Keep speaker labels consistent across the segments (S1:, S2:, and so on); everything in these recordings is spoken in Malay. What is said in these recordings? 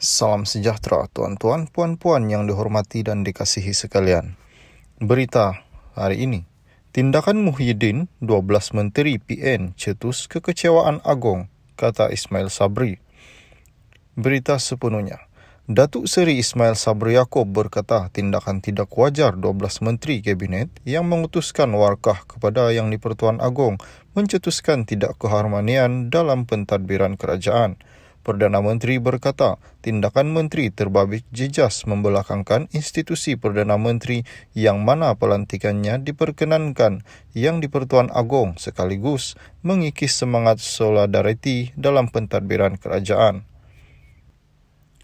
S1: Salam sejahtera tuan-tuan, puan-puan yang dihormati dan dikasihi sekalian. Berita hari ini, tindakan Muhyiddin, 12 menteri PN cetus kekecewaan Agong, kata Ismail Sabri. Berita sepenuhnya, Datuk Seri Ismail Sabri Yaakob berkata tindakan tidak wajar 12 menteri kabinet yang mengutuskan warkah kepada Yang di-Pertuan Agong mencetuskan tidak keharmonian dalam pentadbiran kerajaan. Perdana Menteri berkata tindakan menteri terbabit jejas membelakangkan institusi Perdana Menteri yang mana pelantikannya diperkenankan yang dipertuan agung sekaligus mengikis semangat solidariti dalam pentadbiran kerajaan.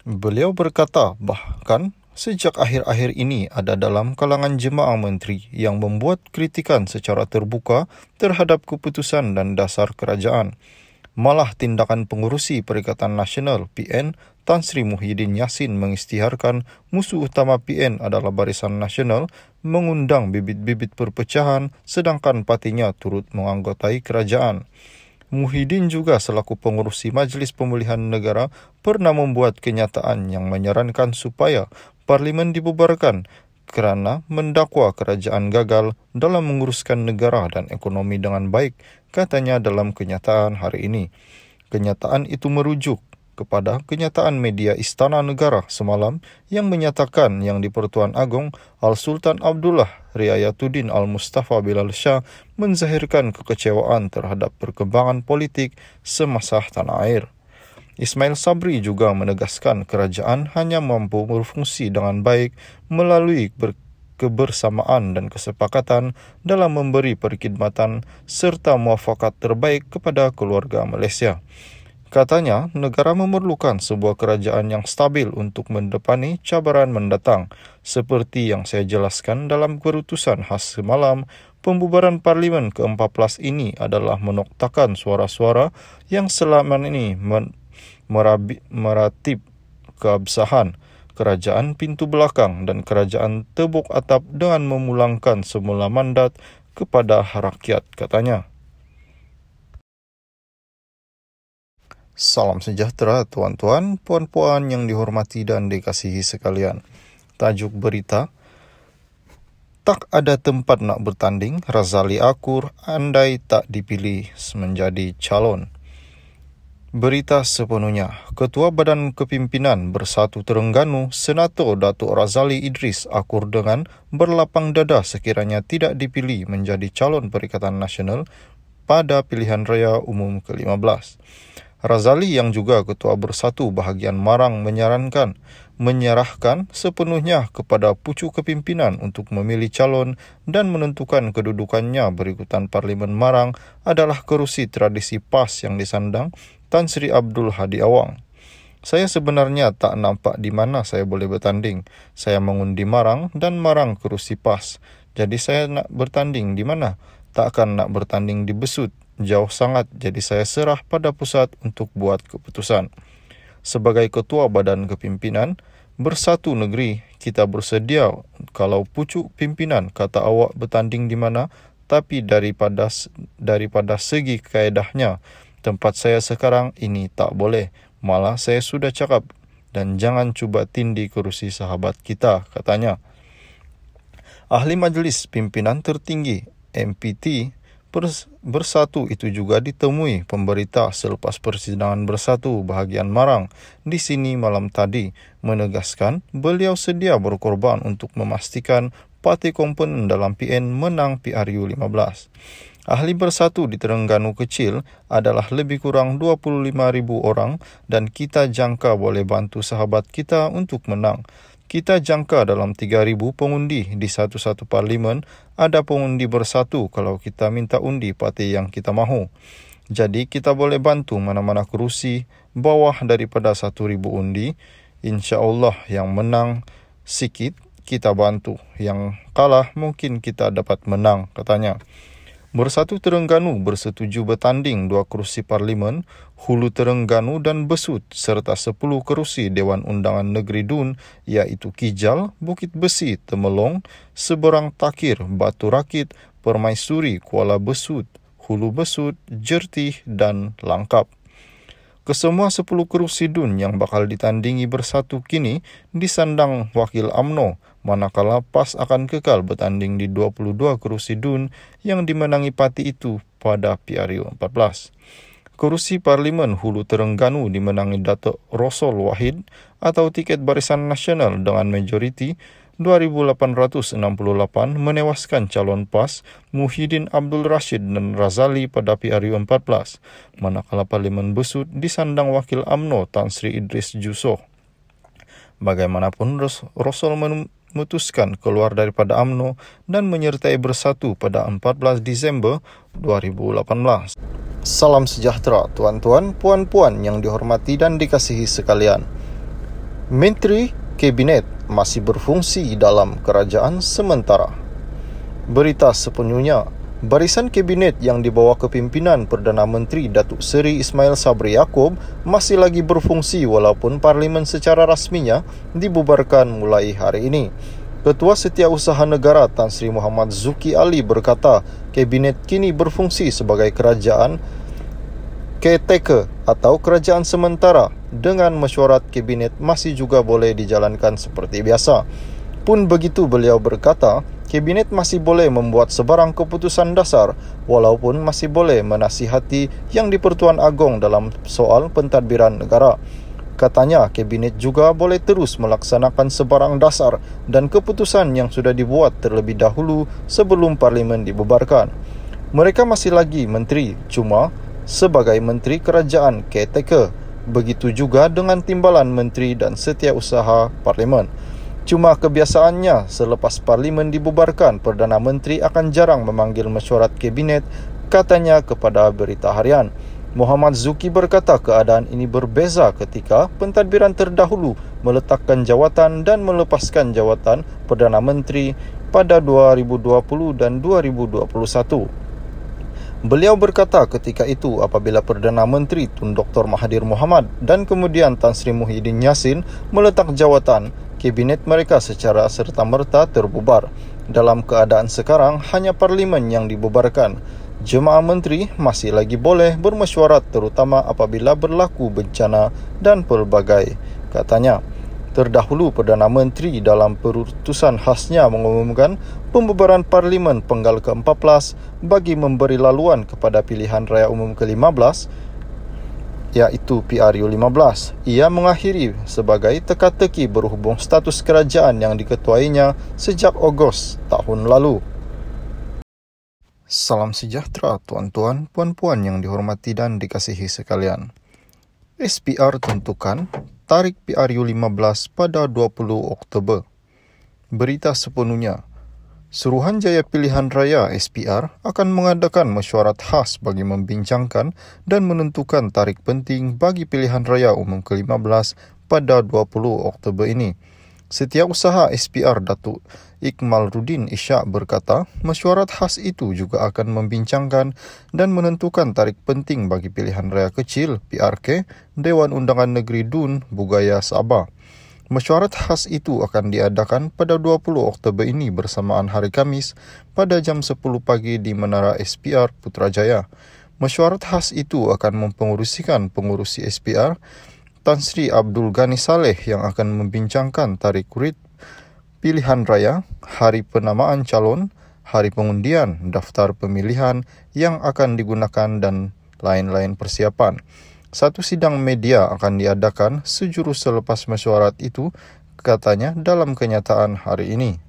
S1: Beliau berkata bahkan sejak akhir-akhir ini ada dalam kalangan jemaah menteri yang membuat kritikan secara terbuka terhadap keputusan dan dasar kerajaan. Malah tindakan pengurusi Perikatan Nasional PN Tan Sri Muhyiddin Yassin mengistiharkan musuh utama PN adalah Barisan Nasional mengundang bibit-bibit perpecahan sedangkan patinya turut menganggotai kerajaan. Muhyiddin juga selaku pengurusi Majlis Pemulihan Negara pernah membuat kenyataan yang menyarankan supaya parlimen dibubarkan kerana mendakwa kerajaan gagal dalam menguruskan negara dan ekonomi dengan baik katanya dalam kenyataan hari ini. Kenyataan itu merujuk kepada kenyataan media Istana Negara semalam yang menyatakan yang di Pertuan Agong Al-Sultan Abdullah Riayatuddin Al-Mustafa Bilal Shah menzahirkan kekecewaan terhadap perkembangan politik semasa tanah air. Ismail Sabri juga menegaskan kerajaan hanya mampu berfungsi dengan baik melalui ber- kebersamaan dan kesepakatan dalam memberi perkhidmatan serta muafakat terbaik kepada keluarga Malaysia. Katanya, negara memerlukan sebuah kerajaan yang stabil untuk mendepani cabaran mendatang. Seperti yang saya jelaskan dalam perutusan khas semalam, pembubaran Parlimen ke-14 ini adalah menoktakan suara-suara yang selama ini meratib keabsahan kerajaan pintu belakang dan kerajaan tebuk atap dengan memulangkan semula mandat kepada rakyat katanya. Salam sejahtera tuan-tuan, puan-puan yang dihormati dan dikasihi sekalian. Tajuk berita Tak ada tempat nak bertanding, Razali Akur andai tak dipilih menjadi calon. Berita sepenuhnya, Ketua Badan Kepimpinan Bersatu Terengganu, Senator Datuk Razali Idris akur dengan berlapang dada sekiranya tidak dipilih menjadi calon Perikatan Nasional pada pilihan raya umum ke-15. Razali yang juga Ketua Bersatu Bahagian Marang menyarankan menyerahkan sepenuhnya kepada pucu kepimpinan untuk memilih calon dan menentukan kedudukannya berikutan Parlimen Marang adalah kerusi tradisi PAS yang disandang Tan Sri Abdul Hadi Awang. Saya sebenarnya tak nampak di mana saya boleh bertanding. Saya mengundi marang dan marang kerusi pas. Jadi saya nak bertanding di mana? Takkan nak bertanding di besut. Jauh sangat jadi saya serah pada pusat untuk buat keputusan. Sebagai ketua badan kepimpinan, bersatu negeri, kita bersedia kalau pucuk pimpinan kata awak bertanding di mana, tapi daripada daripada segi kaedahnya, tempat saya sekarang ini tak boleh. Malah saya sudah cakap dan jangan cuba tindi kerusi sahabat kita, katanya. Ahli Majlis Pimpinan Tertinggi MPT bersatu itu juga ditemui pemberita selepas persidangan bersatu bahagian Marang di sini malam tadi menegaskan beliau sedia berkorban untuk memastikan parti komponen dalam PN menang PRU 15. Ahli Bersatu di Terengganu Kecil adalah lebih kurang ribu orang dan kita jangka boleh bantu sahabat kita untuk menang. Kita jangka dalam 3,000 pengundi di satu-satu parlimen, ada pengundi bersatu kalau kita minta undi parti yang kita mahu. Jadi kita boleh bantu mana-mana kerusi bawah daripada 1,000 undi. insya Allah yang menang sikit kita bantu, yang kalah mungkin kita dapat menang katanya. Bersatu Terengganu bersetuju bertanding dua kerusi Parlimen, Hulu Terengganu dan Besut serta sepuluh kerusi Dewan Undangan Negeri Dun iaitu Kijal, Bukit Besi, Temelong, Seberang Takir, Batu Rakit, Permaisuri, Kuala Besut, Hulu Besut, Jertih dan Langkap. Kesemua sepuluh kerusi DUN yang bakal ditandingi bersatu kini disandang wakil AMNO, manakala PAS akan kekal bertanding di 22 kerusi DUN yang dimenangi parti itu pada PRU 14. Kerusi Parlimen Hulu Terengganu dimenangi Datuk Rosol Wahid atau tiket Barisan Nasional dengan majoriti 2,868 menewaskan calon PAS Muhyiddin Abdul Rashid dan Razali pada PRU14, manakala Parlimen Besut disandang Wakil AMNO Tan Sri Idris Jusoh. Bagaimanapun, Rasul memutuskan keluar daripada AMNO dan menyertai bersatu pada 14 Disember 2018. Salam sejahtera, tuan-tuan, puan-puan yang dihormati dan dikasihi sekalian. Menteri kabinet masih berfungsi dalam kerajaan sementara. Berita sepenuhnya, barisan kabinet yang dibawa kepimpinan Perdana Menteri Datuk Seri Ismail Sabri Yaakob masih lagi berfungsi walaupun parlimen secara rasminya dibubarkan mulai hari ini. Ketua Setiausaha Negara Tan Sri Muhammad Zuki Ali berkata, kabinet kini berfungsi sebagai kerajaan caretaker atau kerajaan sementara dengan mesyuarat kabinet masih juga boleh dijalankan seperti biasa. Pun begitu beliau berkata, kabinet masih boleh membuat sebarang keputusan dasar walaupun masih boleh menasihati Yang di-Pertuan Agong dalam soal pentadbiran negara. Katanya kabinet juga boleh terus melaksanakan sebarang dasar dan keputusan yang sudah dibuat terlebih dahulu sebelum parlimen dibubarkan. Mereka masih lagi menteri, cuma sebagai Menteri Kerajaan Caretaker. Begitu juga dengan timbalan Menteri dan Setiausaha Parlimen. Cuma kebiasaannya, selepas Parlimen dibubarkan, Perdana Menteri akan jarang memanggil mesyuarat Kabinet, katanya kepada berita harian. Muhammad Zuki berkata keadaan ini berbeza ketika pentadbiran terdahulu meletakkan jawatan dan melepaskan jawatan Perdana Menteri pada 2020 dan 2021. Beliau berkata ketika itu apabila Perdana Menteri Tun Dr. Mahathir Mohamad dan kemudian Tan Sri Muhyiddin Yassin meletak jawatan, kabinet mereka secara serta-merta terbubar. Dalam keadaan sekarang, hanya parlimen yang dibubarkan. Jemaah Menteri masih lagi boleh bermesyuarat terutama apabila berlaku bencana dan pelbagai, katanya. Terdahulu Perdana Menteri dalam perutusan khasnya mengumumkan pembubaran Parlimen Penggal ke-14 bagi memberi laluan kepada pilihan raya umum ke-15 iaitu PRU15. Ia mengakhiri sebagai teka-teki berhubung status kerajaan yang diketuainya sejak Ogos tahun lalu. Salam sejahtera tuan-tuan, puan-puan yang dihormati dan dikasihi sekalian. SPR tentukan tarik PRU15 pada 20 Oktober. Berita sepenuhnya, Suruhanjaya Pilihan Raya SPR akan mengadakan mesyuarat khas bagi membincangkan dan menentukan tarik penting bagi pilihan raya umum ke-15 pada 20 Oktober ini. Setiausaha SPR Datuk Iqmal Rudin Ishak berkata, mesyuarat khas itu juga akan membincangkan dan menentukan tarik penting bagi pilihan raya kecil PRK Dewan Undangan Negeri Dun Bugaya Sabah. Mesyuarat khas itu akan diadakan pada 20 Oktober ini bersamaan hari Kamis pada jam 10 pagi di Menara SPR Putrajaya. Mesyuarat khas itu akan mempengurusikan pengurusi SPR Tan Sri Abdul Ghani Saleh yang akan membincangkan tarikh kurit pilihan raya, hari penamaan calon, hari pengundian, daftar pemilihan yang akan digunakan dan lain-lain persiapan. Satu sidang media akan diadakan sejurus selepas mesyuarat itu, katanya dalam kenyataan hari ini.